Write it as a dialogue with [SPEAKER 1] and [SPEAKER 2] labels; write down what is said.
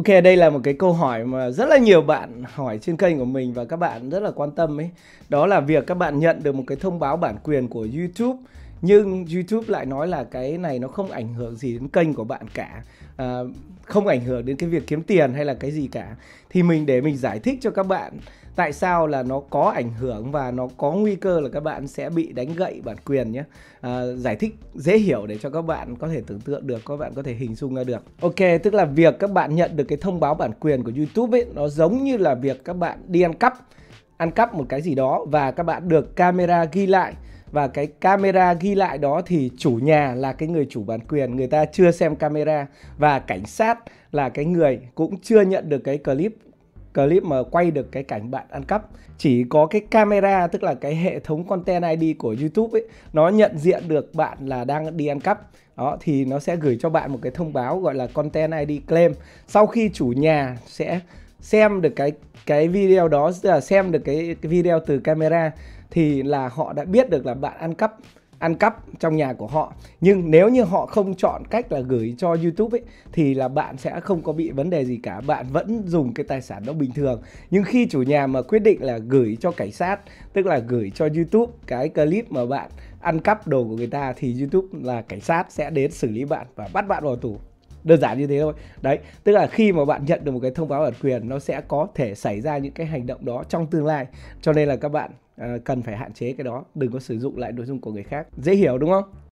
[SPEAKER 1] Ok, đây là một cái câu hỏi mà rất là nhiều bạn hỏi trên kênh của mình và các bạn rất là quan tâm ấy. Đó là việc các bạn nhận được một cái thông báo bản quyền của YouTube nhưng YouTube lại nói là cái này nó không ảnh hưởng gì đến kênh của bạn cả à, không ảnh hưởng đến cái việc kiếm tiền hay là cái gì cả thì mình để mình giải thích cho các bạn tại sao là nó có ảnh hưởng và nó có nguy cơ là các bạn sẽ bị đánh gậy bản quyền nhé à, giải thích dễ hiểu để cho các bạn có thể tưởng tượng được các bạn có thể hình dung ra được ok tức là việc các bạn nhận được cái thông báo bản quyền của YouTube ấy nó giống như là việc các bạn đi ăn cắp ăn cắp một cái gì đó và các bạn được camera ghi lại và cái camera ghi lại đó thì chủ nhà là cái người chủ bản quyền người ta chưa xem camera và cảnh sát là cái người cũng chưa nhận được cái clip clip mà quay được cái cảnh bạn ăn cắp chỉ có cái camera tức là cái hệ thống content ID của YouTube ấy nó nhận diện được bạn là đang đi ăn cắp đó thì nó sẽ gửi cho bạn một cái thông báo gọi là content ID claim sau khi chủ nhà sẽ xem được cái cái video đó là xem được cái, cái video từ camera thì là họ đã biết được là bạn ăn cắp ăn cắp trong nhà của họ nhưng nếu như họ không chọn cách là gửi cho YouTube ấy thì là bạn sẽ không có bị vấn đề gì cả bạn vẫn dùng cái tài sản đó bình thường nhưng khi chủ nhà mà quyết định là gửi cho cảnh sát tức là gửi cho YouTube cái clip mà bạn ăn cắp đồ của người ta thì YouTube là cảnh sát sẽ đến xử lý bạn và bắt bạn vào tù đơn giản như thế thôi đấy tức là khi mà bạn nhận được một cái thông báo bản quyền nó sẽ có thể xảy ra những cái hành động đó trong tương lai cho nên là các bạn ờ, cần phải hạn chế cái đó đừng có sử dụng lại nội dung của người khác dễ hiểu đúng không